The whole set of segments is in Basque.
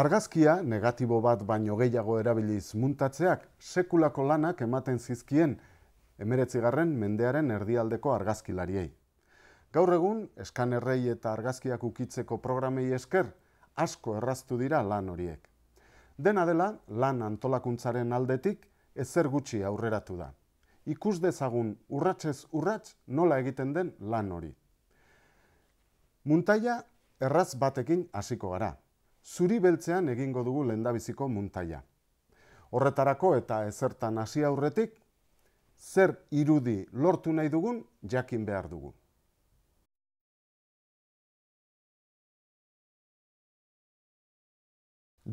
Argazkia negatibo bat baino gehiago erabiliz muntatzeak sekulako lanak ematen zizkien emeretzigarren mendearen erdialdeko argazkilariei. Gaur egun, eskanerrei eta argazkiak ukitzeko programei esker, asko erraztu dira lan horiek. Dena dela, lan antolakuntzaren aldetik ezer gutxi aurreratu da. Ikus dezagun urratsez urrats nola egiten den lan hori. Muntaila erraz batekin hasiko gara zuri beltzean egingo dugu lendabiziko muntaia. Horretarako eta ezertan hasi aurretik, zer irudi lortu nahi dugun jakin behar dugu.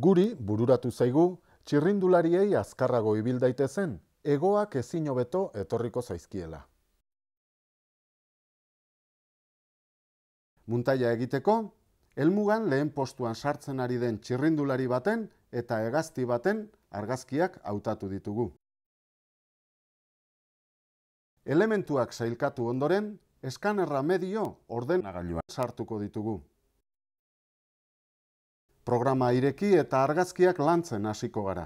Guri bururatu zaigu, txirrindulariei azkarrago ibildaite zen, egoak ezin hobeto etorriko zaizkiela. Muntaia egiteko, Elmugan lehen postuan sartzen ari den txirrindulari baten eta hegazti baten argazkiak hautatu ditugu. Elementuak sailkatu ondoren, eskanerra medio ordenagailuan sartuko ditugu. Programa ireki eta argazkiak lantzen hasiko gara.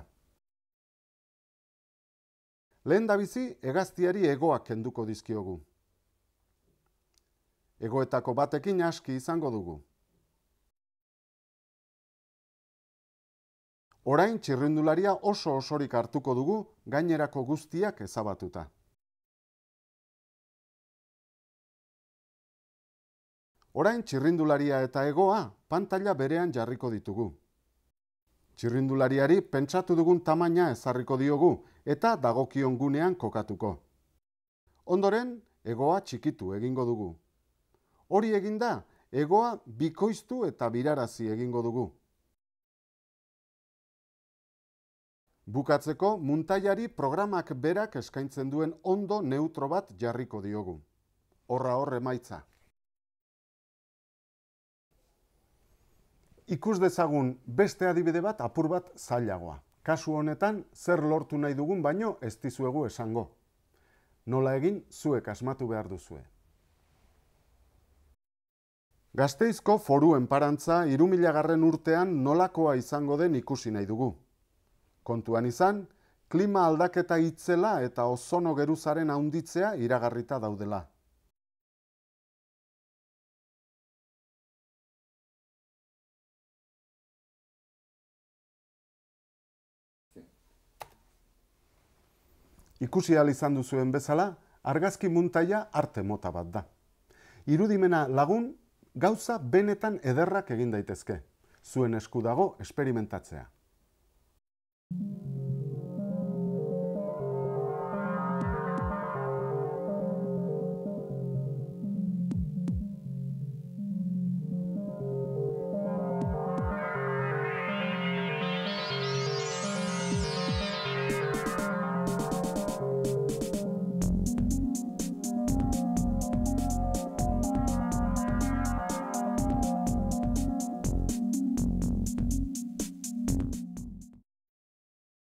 Lehen da bizi egoak kenduko dizkiogu. Egoetako batekin aski izango dugu. Orain txirrindularia oso osorik hartuko dugu gainerako guztiak ezabatuta. Orain txirrindularia eta egoa pantalla berean jarriko ditugu. Txirrindulariari pentsatu dugun tamaina ezarriko diogu eta dagokion gunean kokatuko. Ondoren, egoa txikitu egingo dugu. Hori eginda, egoa bikoiztu eta birarazi egingo dugu. Bukatzeko, muntaiari programak berak eskaintzen duen ondo neutro bat jarriko diogu. Horra horre maitza. Ikus dezagun beste adibide bat apur bat zailagoa. Kasu honetan, zer lortu nahi dugun baino ez dizuegu esango. Nola egin, zuek asmatu behar duzue. Gazteizko foruen parantza, irumilagarren urtean nolakoa izango den ikusi nahi dugu. Kontuan izan, klima aldaketa itzela eta ozono geruzaren haunditzea iragarrita daudela. Ikusi izan duzuen bezala, argazki muntaia arte mota bat da. Irudimena lagun, gauza benetan ederrak egin daitezke. Zuen esku dago esperimentatzea. thank you